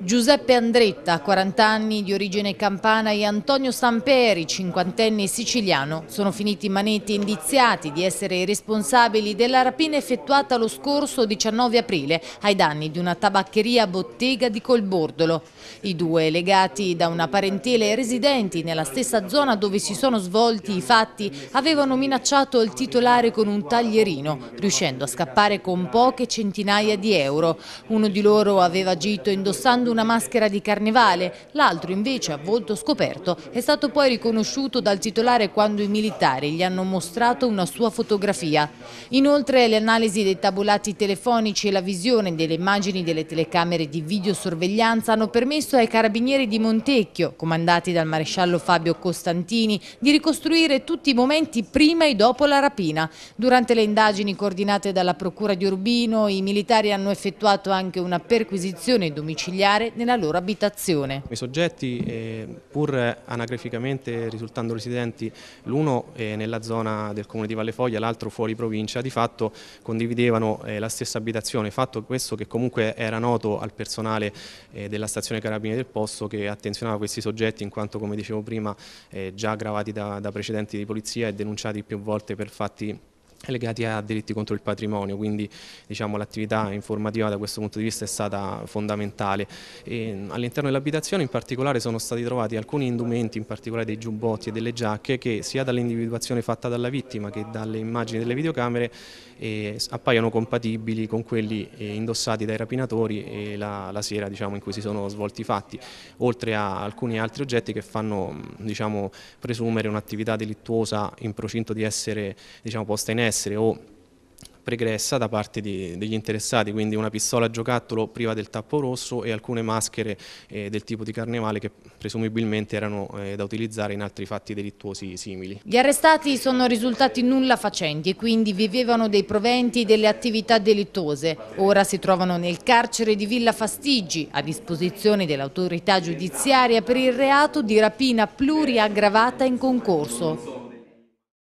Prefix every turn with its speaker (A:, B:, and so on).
A: Giuseppe Andretta, 40 anni di origine campana e Antonio Stamperi, 50 anni siciliano, sono finiti in manetti indiziati di essere responsabili della rapina effettuata lo scorso 19 aprile ai danni di una tabaccheria bottega di Colbordolo. I due, legati da una parentela e residenti nella stessa zona dove si sono svolti i fatti, avevano minacciato il titolare con un taglierino, riuscendo a scappare con poche centinaia di euro. Uno di loro aveva agito indossando indossando una maschera di carnevale, l'altro invece a volto scoperto è stato poi riconosciuto dal titolare quando i militari gli hanno mostrato una sua fotografia. Inoltre le analisi dei tabulati telefonici e la visione delle immagini delle telecamere di videosorveglianza hanno permesso ai carabinieri di Montecchio, comandati dal maresciallo Fabio Costantini, di ricostruire tutti i momenti prima e dopo la rapina. Durante le indagini coordinate dalla Procura di Urbino, i militari hanno effettuato anche una perquisizione domiciliare rientrare nella loro abitazione.
B: I soggetti, eh, pur anagraficamente risultando residenti l'uno eh, nella zona del comune di Valle Foglia, l'altro fuori provincia, di fatto condividevano eh, la stessa abitazione, fatto questo che comunque era noto al personale della stazione carabini del posto che attenzionava questi soggetti in quanto, come dicevo prima, già gravati da precedenti di polizia e denunciati più volte per fatti legati a diritti contro il patrimonio, quindi diciamo, l'attività informativa da questo punto di vista è stata fondamentale. All'interno dell'abitazione in particolare sono stati trovati alcuni indumenti, in particolare dei giubbotti e delle giacche, che sia dall'individuazione fatta dalla vittima che dalle immagini delle videocamere eh, appaiono compatibili con quelli eh, indossati dai rapinatori la, la, sera diciamo, in cui si sono svolti i fatti, oltre a alcuni altri oggetti che fanno diciamo, presumere un'attività delittuosa in procinto di essere diciamo, posta in essere essere o pregressa da parte di, degli interessati, quindi una pistola a giocattolo priva del tappo rosso e alcune maschere eh, del tipo di carnevale che presumibilmente erano eh, da utilizzare in altri fatti delittuosi simili.
A: Gli arrestati sono risultati nulla facenti e quindi vivevano dei proventi delle attività delittuose. Ora si trovano nel carcere di Villa Fastigi, a disposizione dell'autorità giudiziaria per il reato di rapina pluriaggravata in concorso.